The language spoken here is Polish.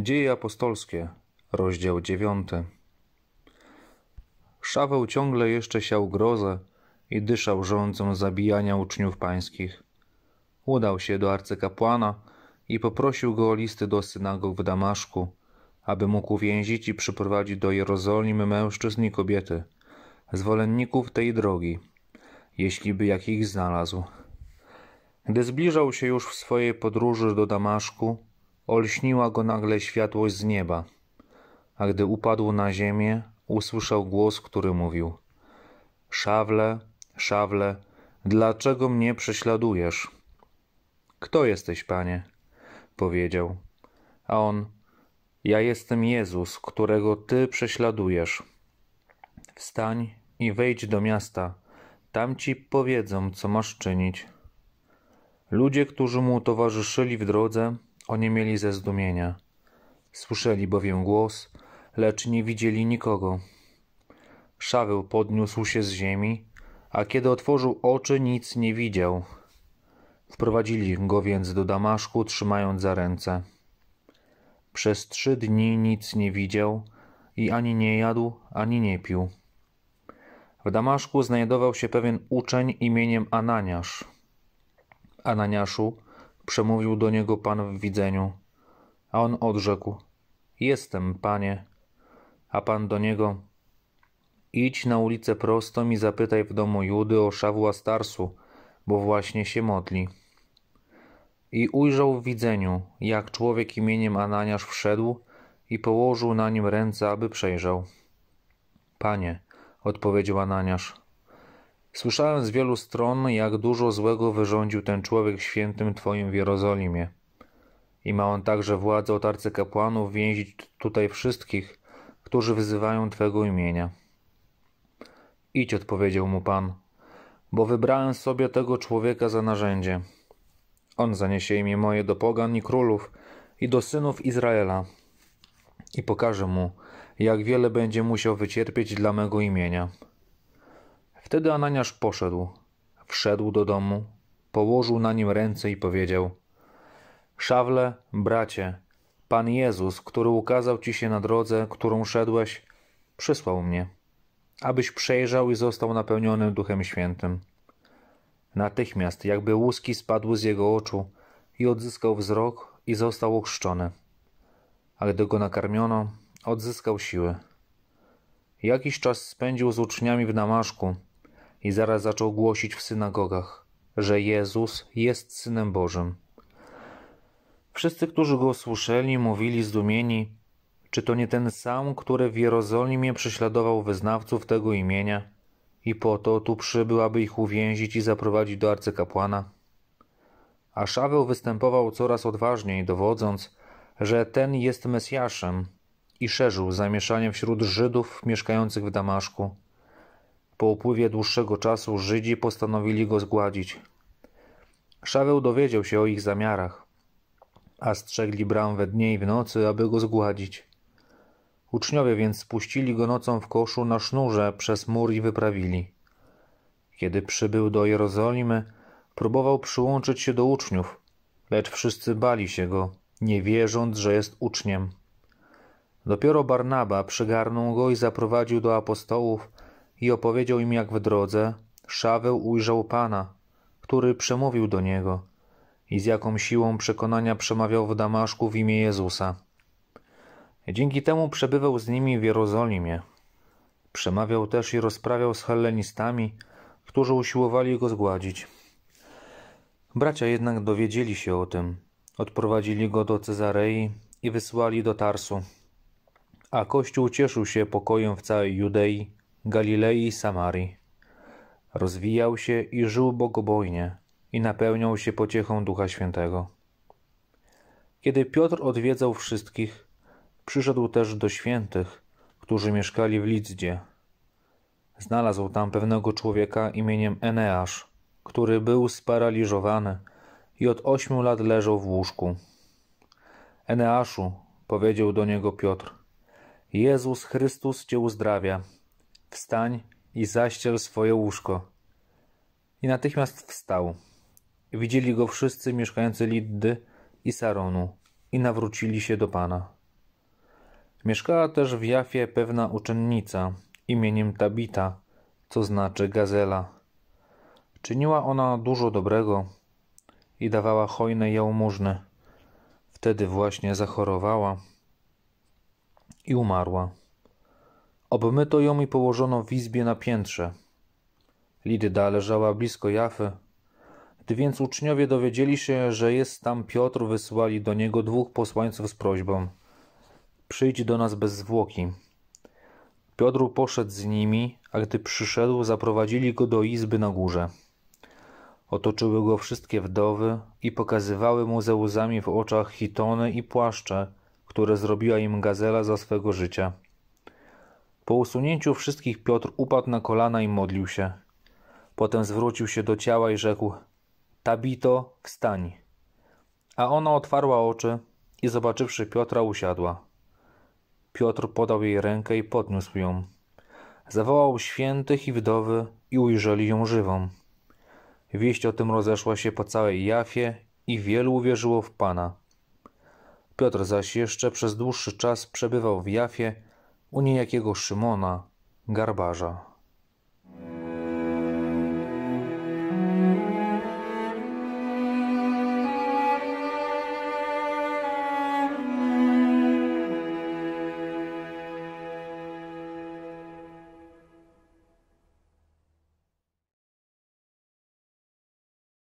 Dzieje apostolskie, rozdział 9. Szaweł ciągle jeszcze siał grozę i dyszał rządzą zabijania uczniów pańskich. Udał się do arcykapłana i poprosił go o listy do synagog w Damaszku, aby mógł więzić i przyprowadzić do Jerozolimy mężczyzn i kobiety, zwolenników tej drogi, jeśli by jakich znalazł. Gdy zbliżał się już w swojej podróży do Damaszku, Olśniła go nagle światłość z nieba, a gdy upadł na ziemię, usłyszał głos, który mówił: Szawle, szawle, dlaczego mnie prześladujesz? Kto jesteś, panie? powiedział. A on: Ja jestem Jezus, którego ty prześladujesz. Wstań i wejdź do miasta, tam ci powiedzą, co masz czynić. Ludzie, którzy mu towarzyszyli w drodze, Oniemieli ze zdumienia. Słyszeli bowiem głos, lecz nie widzieli nikogo. Szaweł podniósł się z ziemi, a kiedy otworzył oczy, nic nie widział. Wprowadzili go więc do Damaszku, trzymając za ręce. Przez trzy dni nic nie widział i ani nie jadł, ani nie pił. W Damaszku znajdował się pewien uczeń imieniem Ananiasz. Ananiaszu, przemówił do niego pan w widzeniu. A on odrzekł: Jestem, panie. A pan do niego: Idź na ulicę prosto i zapytaj w domu Judy o Szawła Starsu, bo właśnie się modli. I ujrzał w widzeniu, jak człowiek imieniem Ananiasz wszedł i położył na nim ręce, aby przejrzał. Panie, odpowiedział Ananiasz, Słyszałem z wielu stron, jak dużo złego wyrządził ten człowiek świętym Twoim w Jerozolimie. I ma on także władzę od arcykapłanów więzić tutaj wszystkich, którzy wyzywają Twego imienia. Idź, odpowiedział mu Pan, bo wybrałem sobie tego człowieka za narzędzie. On zaniesie imię moje do pogan i królów i do synów Izraela i pokaże mu, jak wiele będzie musiał wycierpieć dla mego imienia. Wtedy Ananiasz poszedł, wszedł do domu, położył na nim ręce i powiedział: Szawle, bracie, Pan Jezus, który ukazał ci się na drodze, którą szedłeś, przysłał mnie, abyś przejrzał i został napełniony Duchem Świętym. Natychmiast, jakby łuski spadły z jego oczu, i odzyskał wzrok i został ochrzczony. A gdy go nakarmiono, odzyskał siły. Jakiś czas spędził z uczniami w Damaszku i zaraz zaczął głosić w synagogach, że Jezus jest Synem Bożym. Wszyscy, którzy go słyszeli, mówili zdumieni, czy to nie ten sam, który w Jerozolimie prześladował wyznawców tego imienia i po to tu przybył, aby ich uwięzić i zaprowadzić do arcykapłana? A Szaweł występował coraz odważniej, dowodząc, że ten jest Mesjaszem i szerzył zamieszanie wśród Żydów mieszkających w Damaszku – po upływie dłuższego czasu Żydzi postanowili go zgładzić. Szaweł dowiedział się o ich zamiarach, a strzegli bram we dnie i w nocy, aby go zgładzić. Uczniowie więc spuścili go nocą w koszu na sznurze przez mur i wyprawili. Kiedy przybył do Jerozolimy, próbował przyłączyć się do uczniów, lecz wszyscy bali się go, nie wierząc, że jest uczniem. Dopiero Barnaba przygarnął go i zaprowadził do apostołów, i opowiedział im, jak w drodze Szaweł ujrzał Pana, który przemówił do niego i z jaką siłą przekonania przemawiał w Damaszku w imię Jezusa. Dzięki temu przebywał z nimi w Jerozolimie. Przemawiał też i rozprawiał z hellenistami, którzy usiłowali go zgładzić. Bracia jednak dowiedzieli się o tym, odprowadzili go do Cezarei i wysłali do Tarsu. A Kościół cieszył się pokojem w całej Judei Galilei i Samarii. Rozwijał się i żył bogobojnie i napełniał się pociechą Ducha Świętego. Kiedy Piotr odwiedzał wszystkich, przyszedł też do świętych, którzy mieszkali w Lidzdzie. Znalazł tam pewnego człowieka imieniem Eneasz, który był sparaliżowany i od ośmiu lat leżał w łóżku. Eneaszu, powiedział do niego Piotr, Jezus Chrystus cię uzdrawia. Wstań i zaściel swoje łóżko. I natychmiast wstał. Widzieli go wszyscy mieszkający Liddy i Saronu i nawrócili się do Pana. Mieszkała też w Jafie pewna uczennica imieniem Tabita, co znaczy gazela. Czyniła ona dużo dobrego i dawała hojne jałmużny. Wtedy właśnie zachorowała i umarła. Obmyto ją i położono w izbie na piętrze. Lidyda leżała blisko Jafy. Gdy więc uczniowie dowiedzieli się, że jest tam Piotr, wysłali do niego dwóch posłańców z prośbą: Przyjdź do nas bez zwłoki. Piotr poszedł z nimi, a gdy przyszedł, zaprowadzili go do izby na górze. Otoczyły go wszystkie wdowy i pokazywały mu ze łzami w oczach hitony i płaszcze, które zrobiła im gazela za swego życia. Po usunięciu wszystkich Piotr upadł na kolana i modlił się. Potem zwrócił się do ciała i rzekł: Tabito, wstań. A ona otwarła oczy i zobaczywszy Piotra, usiadła. Piotr podał jej rękę i podniósł ją. Zawołał świętych i wdowy i ujrzeli ją żywą. Wieść o tym rozeszła się po całej Jafie i wielu uwierzyło w Pana. Piotr zaś jeszcze przez dłuższy czas przebywał w Jafie u niejakiego Szymona, garbarza.